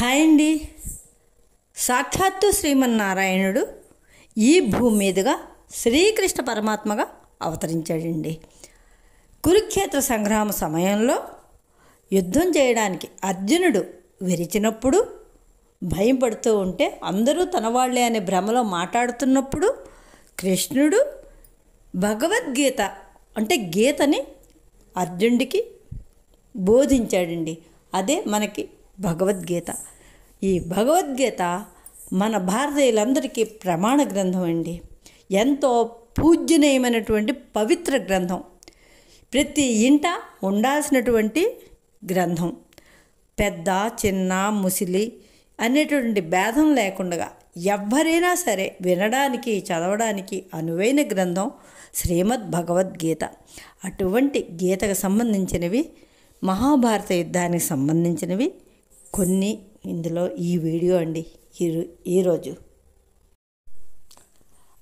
hi అండి సాక్షాత్తు శ్రీమన్నారాయణుడు ఈ భూమి మీదుగా శ్రీకృష్ణ పరమాత్మగా అవతరించాడండి కురుక్షేత్ర సంగ్రామ సమయంలో యుద్ధం చేయడానికి అర్జునుడు విరిచినప్పుడు భయం పడుతూ ఉంటే అందరూ తన వాళ్ళే అనే భ్రమలో మాట్లాడుతున్నప్పుడు కృష్ణుడు భగవద్గీత అంటే గీతని అర్జునుడికి బోధించాడండి అదే మనకి భగవద్గీత ఈ భగవద్గీత మన భారతీయులందరికీ ప్రమాణ గ్రంథం అండి ఎంతో పూజ్యనీయమైనటువంటి పవిత్ర గ్రంథం ప్రతి ఇంట ఉండాల్సినటువంటి గ్రంథం పెద్ద చిన్న ముసిలి అనేటువంటి భేదం లేకుండా ఎవరైనా సరే వినడానికి చదవడానికి అనువైన గ్రంథం శ్రీమద్ భగవద్గీత అటువంటి గీతకు సంబంధించినవి మహాభారత యుద్ధానికి సంబంధించినవి కొన్ని ఇందులో ఈ వీడియో అండి ఈరోజు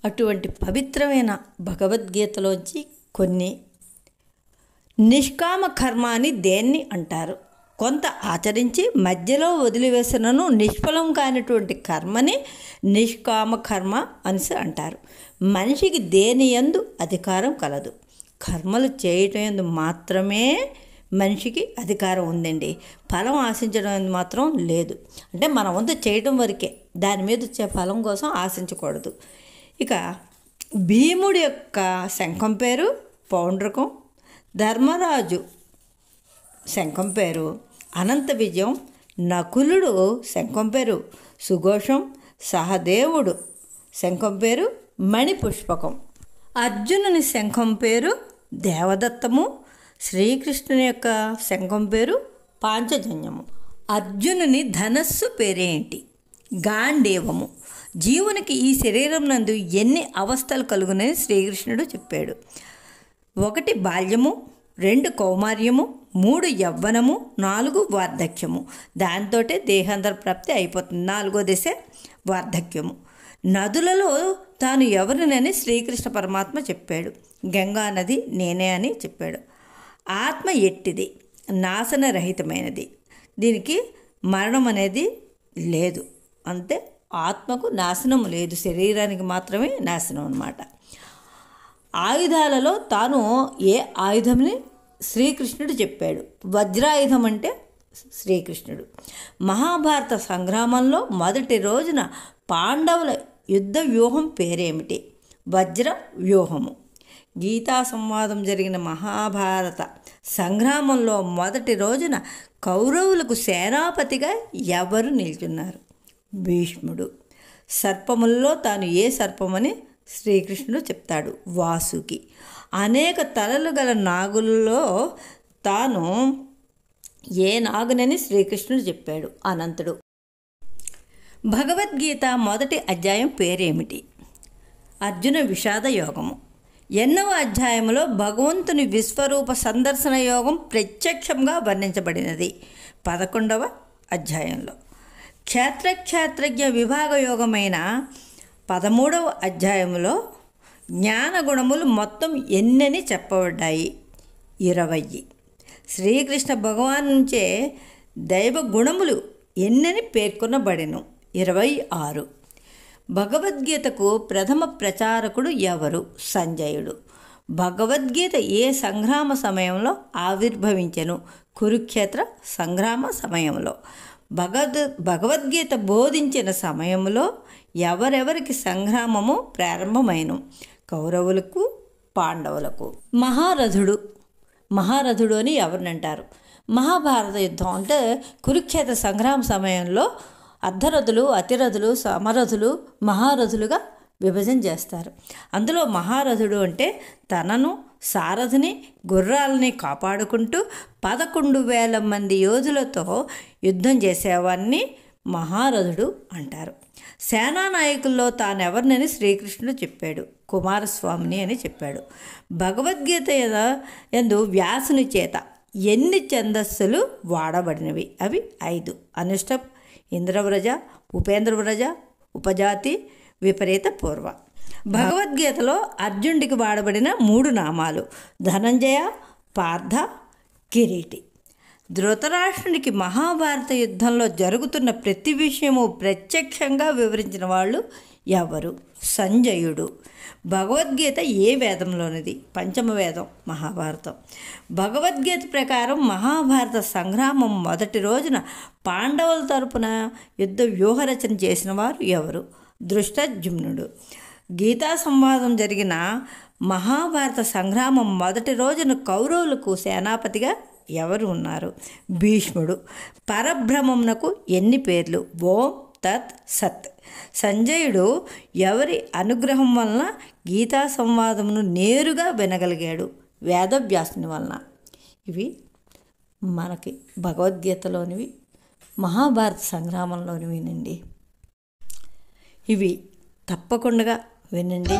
అటువంటి పవిత్రమైన భగవద్గీతలోంచి కొన్ని నిష్కామ కర్మ అని దేన్ని అంటారు కొంత ఆచరించి మధ్యలో వదిలివేసినను నిష్ఫలం కానిటువంటి కర్మని నిష్కామ కర్మ అని అంటారు మనిషికి దేని ఎందు అధికారం కలదు కర్మలు చేయటం ఎందు మాత్రమే మనిషికి అధికారం ఉందండి ఫలం ఆశించడం మాత్రం లేదు అంటే మన వంతు చేయడం వరకే దాని మీద వచ్చే ఫలం కోసం ఆశించకూడదు ఇక భీముడి యొక్క శంఖం పేరు పౌండ్రకం ధర్మరాజు శంఖం పేరు అనంత విజయం నకులుడు శంఖం పేరు సుఘోషం సహదేవుడు శంఖం పేరు మణిపుష్పకం అర్జునుని శంఖం పేరు దేవదత్తము శ్రీకృష్ణుని యొక్క శంఖం పేరు పాంచజన్యము అర్జునుని ధనస్సు పేరేంటి గాండేవము జీవునికి ఈ శరీరం నందు ఎన్ని అవస్థలు కలుగునని శ్రీకృష్ణుడు చెప్పాడు ఒకటి బాల్యము రెండు కౌమార్యము మూడు యవ్వనము నాలుగు వార్ధక్యము దాంతో దేహాంతర ప్రాప్తి అయిపోతుంది నాలుగో దశ వార్ధక్యము నదులలో తాను ఎవరినని శ్రీకృష్ణ పరమాత్మ చెప్పాడు గంగా నది నేనే అని చెప్పాడు ఆత్మ ఎట్టిది నాశనరహితమైనది దీనికి మరణం అనేది లేదు అంతే ఆత్మకు నాశనం లేదు శరీరానికి మాత్రమే నాశనం అనమాట ఆయుధాలలో తాను ఏ ఆయుధంని శ్రీకృష్ణుడు చెప్పాడు వజ్రాయుధం అంటే శ్రీకృష్ణుడు మహాభారత సంగ్రామంలో మొదటి రోజున పాండవుల యుద్ధ వ్యూహం పేరేమిటి వజ్ర వ్యూహము గీతా సంవాదం జరిగిన మహాభారత సంగ్రామంలో మొదటి రోజున కౌరవులకు సేనాపతిగా ఎవరు నిల్చున్నారు భీష్ముడు సర్పముల్లో తాను ఏ సర్పమని శ్రీకృష్ణుడు చెప్తాడు వాసుకి అనేక తలలు గల నాగుల్లో తాను ఏ నాగునని శ్రీకృష్ణుడు చెప్పాడు అనంతుడు భగవద్గీత మొదటి అధ్యాయం పేరేమిటి అర్జున విషాద యోగము ఎన్నవ అధ్యాయంలో భగవంతుని విశ్వరూప సందర్శన యోగం ప్రత్యక్షంగా వర్ణించబడినది పదకొండవ అధ్యాయంలో క్షేత్రక్షేత్రజ్ఞ విభాగ యోగమైన పదమూడవ అధ్యాయంలో జ్ఞానగుణములు మొత్తం ఎన్నని చెప్పబడ్డాయి ఇరవై శ్రీకృష్ణ భగవాన్ నుంచే దైవ గుణములు ఎన్నని పేర్కొనబడెను ఇరవై ఆరు భగవద్గీతకు ప్రథమ ప్రచారకుడు ఎవరు సంజయుడు భగవద్గీత ఏ సంగ్రామ సమయంలో ఆవిర్భవించెను కురుక్షేత్ర సంగ్రామ సమయంలో భగవద్ భగవద్గీత బోధించిన సమయంలో ఎవరెవరికి సంగ్రామము ప్రారంభమైన కౌరవులకు పాండవులకు మహారథుడు మహారథుడు అని ఎవరినంటారు మహాభారత యుద్ధం అంటే కురుక్షేత్ర సంగ్రామ సమయంలో అర్ధరథులు అతిరథులు సమరథులు మహారథులుగా విభజన చేస్తారు అందులో మహారథుడు అంటే తనను సారథిని గుర్రాలని కాపాడుకుంటూ పదకొండు వేల మంది యోధులతో యుద్ధం చేసేవాన్ని మహారథుడు అంటారు సేనానాయకుల్లో తానెవరినని శ్రీకృష్ణుడు చెప్పాడు కుమారస్వామిని అని చెప్పాడు భగవద్గీత ఎందు వ్యాసుని చేత ఎన్ని ఛందస్సులు వాడబడినవి అవి ఐదు అనుష్ట ఇంద్రవ్రజ ఉపేంద్రవ్రజ ఉపజాతి విపరీత పూర్వ భగవద్గీతలో అర్జునుడికి వాడబడిన మూడు నామాలు ధనంజయ పార్థ కిరీటి ధృతరాష్ట్రునికి మహాభారత యుద్ధంలో జరుగుతున్న ప్రతి విషయము ప్రత్యక్షంగా వివరించిన వాళ్ళు ఎవరు సంజయుడు భగవద్గీత ఏ వేదంలోనిది పంచమ వేదం మహాభారతం భగవద్గీత ప్రకారం మహాభారత సంగ్రామం మొదటి రోజున పాండవుల తరపున యుద్ధ వ్యూహరచన చేసిన వారు ఎవరు దృష్టజుమ్నుడు గీతా సంవాదం జరిగిన మహాభారత సంగ్రామం మొదటి రోజున కౌరవులకు సేనాపతిగా ఎవరు ఉన్నారు భీష్ముడు పరబ్రహ్మమునకు ఎన్ని పేర్లు ఓం తత్ సత్ సంజయుడు ఎవరి అనుగ్రహం వలన గీతా సంవాదమును నేరుగా వినగలిగాడు వేదవ్యాసుని వలన ఇవి మనకి భగవద్గీతలోనివి మహాభారత వినండి ఇవి తప్పకుండా వినండి